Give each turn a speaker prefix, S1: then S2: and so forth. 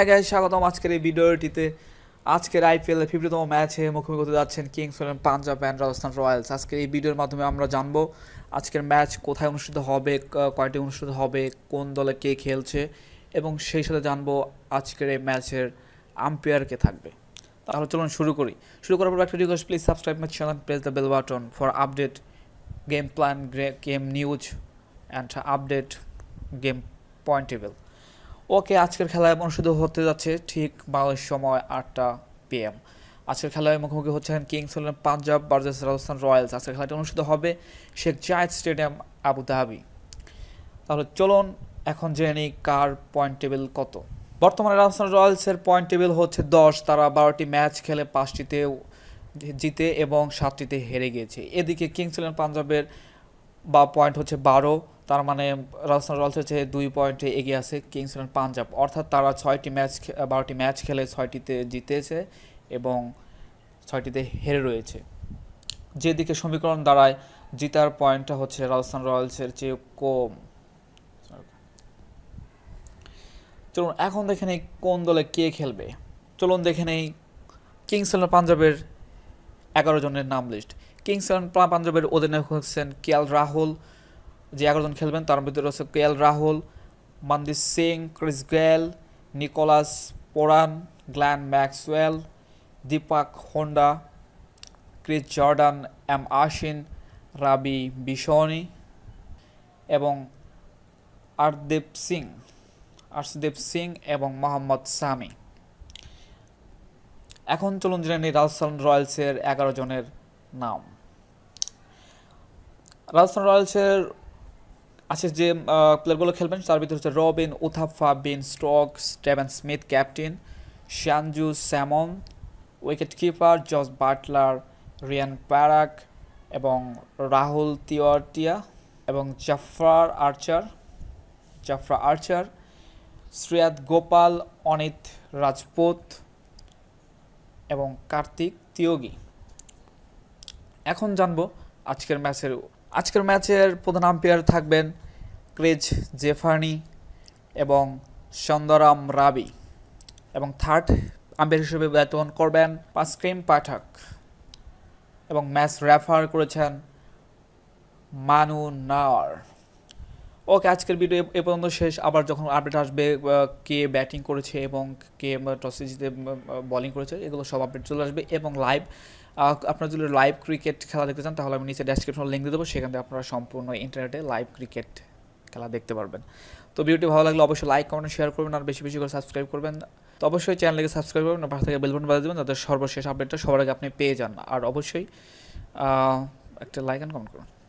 S1: high গাই স্বাগতম আজকের এই ভিডিওটিতে আজকের আইপিএলের ফিফটিতম ম্যাচে মুখোমুখি হতে যাচ্ছেন Kings Eleven Punjab and Rajasthan Royals আজকের এই ভিডিওর মাধ্যমে আমরা জানবো আজকের ম্যাচ কোথায় অনুষ্ঠিত হবে কয়টি অনুষ্ঠিত হবে কোন দলে কে খেলছে এবং সেই সাথে জানবো আজকের এই ম্যাচের আম্পায়ার কে থাকবে তাহলে চলুন শুরু করি শুরু করার পর একটা request please subscribe my channel press the bell button for update game plan game news and update game points table okay আজকের খেলায় অনুষ্ঠিত হতে যাচ্ছে ঠিক বাংলাদেশ সময় আটটা পিএম আজকের খেলায় মুখোমুখি হচ্ছেন কিংস হলেন পাঞ্জাব ভার্সেস রাজস্থান রয়্যালস আজকের খেলাটি অনুষ্ঠিত হবে শেখ জায়দ স্টেডিয়াম আবুধাবি তাহলে চলুন এখন জেনে নিই কার পয়েন্ট টেবিল কত বর্তমানে রাজস্থান রয়্যালসের পয়েন্ট টেবিল হচ্ছে দশ তারা বারোটি ম্যাচ খেলে পাঁচটিতেও জিতে এবং সাতটিতে হেরে গিয়েছে এদিকে কিংস ইলেভেন পাঞ্জাবের বা পয়েন্ট হচ্ছে বারো তার মানে রাজস্থান রয়্যালস হচ্ছে দুই পয়েন্টে এগিয়ে আছে কিংস ইলেভেন পাঞ্জাব অর্থাৎ তারা ছয়টি ম্যাচ বারোটি ম্যাচ খেলে ছয়টিতে জিতেছে এবং ছয়টিতে হেরে রয়েছে যেদিকে সমীকরণ দাঁড়ায় জিতার পয়েন্টটা হচ্ছে রাজস্থান রয়্যালসের চেয়ে কম চলুন এখন দেখে নেই কোন দলে কে খেলবে চলুন দেখে নেই কিংস ইলেভেন পাঞ্জাবের এগারো জনের নাম লিস্ট কিংস ইলেভেন পাঞ্জাবের অধিনায়ক হচ্ছেন কে এল রাহুল যে এগারোজন খেলবেন তার মধ্যে রয়েছে K L Rahul Mandeep Singh Chris Gayle Nicholas Pooran Glenn Maxwell Deepak Hooda Chris Jordan M Ashwin Ravi Bishnoi এবং আরদীপ সিং আর্শদীপ সিং এবং মোহাম্মদ সামি এখন চলুন জেনে নিই রাজস্থান রয়্যালসের এগারো জনের নাম রাজস্থান রয়্যালসের আছে যে প্লেয়ারগুলো খেলবেন তার ভিতরে হচ্ছে Robin Uthappa Ben Stokes Steven Smith captain Sanju Samson wicket keeper Jos Buttler Riyan Parag এবং রাহুল তিওয়ারটিয়া এবং জাফরার আর্চার জাফরা আর্চার শ্রেয়াদ গোপাল অনিত রাজপুত এবং কার্তিক তিয়োগী এখন জানবো আজকের ম্যাচের আজকের ম্যাচের প্রধান আম্পায়ার থাকবেন ক্রেজ জেফানি এবং সন্দরাম রাবি এবং থার্ড আম্পায়ার হিসেবে দায়িত্বন করবেন পাসক্রিম পাঠক এবং ম্যাচ রেফার করেছেন মানু নার ওকে আজকের ভিডিও এ পর্যন্ত শেষ আবার যখন আপডেট আসবে কে ব্যাটিং করেছে এবং কে টসে জিতে বলিং করেছে এগুলো সব আপডেট চলে আসবে এবং লাইভ আপনারা যদি লাইভ ক্রিকেট খেলা দেখতে চান তাহলে আমি নিচে ডেসক্রিপশন লিঙ্ক দিয়ে দেবো সেখান থেকে আপনারা সম্পূর্ণ ইন্টারনেটে লাইভ ক্রিকেট খেলা দেখতে পারবেন তো ভিডিওটি ভালো লাগলে অবশ্যই লাইক কমেন্ট শেয়ার করবেন আর বেশি বেশি করে সাবস্ক্রাইব করবেন তো অবশ্যই চ্যানেলকে সাবস্ক্রাইব করবেন পাশে থেকে বেলবন বাজিয়ে দেবেন তাদের সর্বশেষ আপডেটটা সবার আগে আপনি পেয়ে যান আর অবশ্যই একটা লাইক অ্যান্ড কমেন্ট করুন